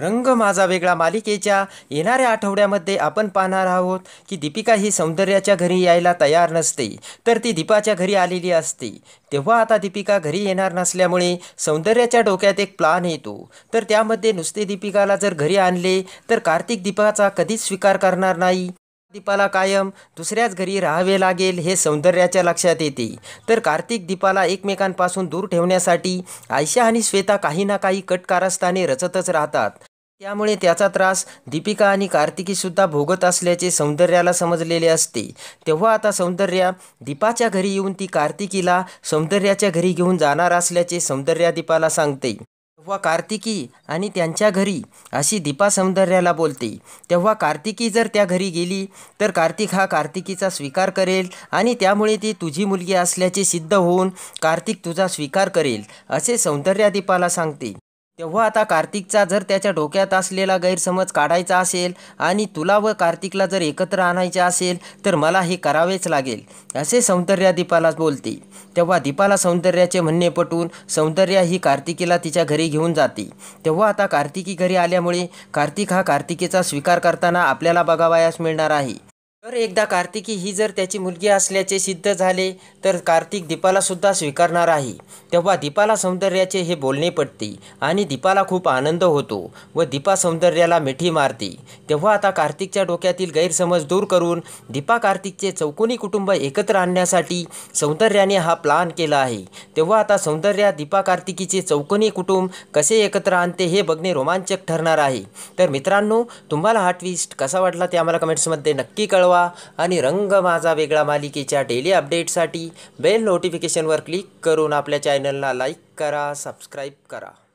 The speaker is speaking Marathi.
रंग माझा वेगळा मालिकेच्या येणाऱ्या आठवड्यामध्ये आपण पाहणार आहोत की दीपिका ही सौंदर्याच्या घरी यायला तयार नसते तर ती दीपाच्या घरी आलेली असते तेव्हा आता दीपिका घरी येणार नसल्यामुळे सौंदर्याच्या डोक्यात एक प्लान येतो तर त्यामध्ये नुसते दीपिकाला जर घरी आणले तर कार्तिक दीपाचा कधीच स्वीकार करणार नाही दीपाला कायम दुसऱ्याच घरी राहावे लागेल हे सौंदर्याच्या लक्षात येते तर कार्तिक दीपाला एकमेकांपासून दूर ठेवण्यासाठी आयशा आणि श्वेता काही ना काही कटकारस्थाने रचतच राहतात त्यामुळे त्याचा त्रास दीपिका आणि कार्तिकीसुद्धा भोगत असल्याचे सौंदर्याला समजलेले असते तेव्हा आता सौंदर्या दीपाच्या घरी येऊन ती कार्तिकीला सौंदर्याच्या घरी घेऊन जाणार असल्याचे सौंदर्या दीपाला सांगते व कार्तिकी आणि त्यांच्या घरी अशी दीपा सौंदर्याला बोलते तेव्हा कार्तिकी जर त्या घरी गेली तर कार्तिक हा कार्तिकीचा स्वीकार करेल आणि त्यामुळे ती तुझी मुलगी असल्याचे सिद्ध होऊन कार्तिक तुझा स्वीकार करेल असे सौंदर्या दीपाला सांगते तेव्हा आता कार्तिकचा जर त्याच्या डोक्यात असलेला गैरसमज काढायचा असेल आणि तुला व कार्तिकला जर एकत्र आणायचे असेल तर मला हे करावेच लागेल असे सौंदर्या दीपाला बोलते तेव्हा दीपाला सौंदर्याचे म्हणणे पटून सौंदर्या ही कार्तिकीला तिच्या घरी घेऊन जाते तेव्हा आता कार्तिकी घरी आल्यामुळे कार्तिक हा कार्तिकेचा स्वीकार करताना आपल्याला बघावयास मिळणार आहे तर एकदा कार्तिकी ही जर त्याची मुलगी असल्याचे सिद्ध झाले तर कार्तिक दीपालासुद्धा स्वीकारणार आहे तेव्हा दीपाला सौंदर्याचे हे बोलणे पडते आणि दीपाला खूप आनंद होतो व दीपा सौंदर्याला मिठी मारते तेव्हा आता कार्तिकच्या डोक्यातील गैरसमज दूर करून दीपा कार्तिकचे चौकोनी कुटुंब एकत्र आणण्यासाठी सौंदर्याने हा प्लान केला आहे तेव्हा आता सौंदर्या दीपा कार्तिकीचे चौकोनी कुटुंब कसे एकत्र आणते हे बघणे रोमांचक ठरणार आहे तर मित्रांनो तुम्हाला हा ट्विस्ट कसा वाटला ते आम्हाला कमेंट्समध्ये नक्की कळवा ठेवा आणि रंग माझा वेगळा मालिकेच्या डेली अपडेटसाठी बेल नोटिफिकेशनवर क्लिक करून आपल्या चॅनलला लाईक करा सबस्क्राईब करा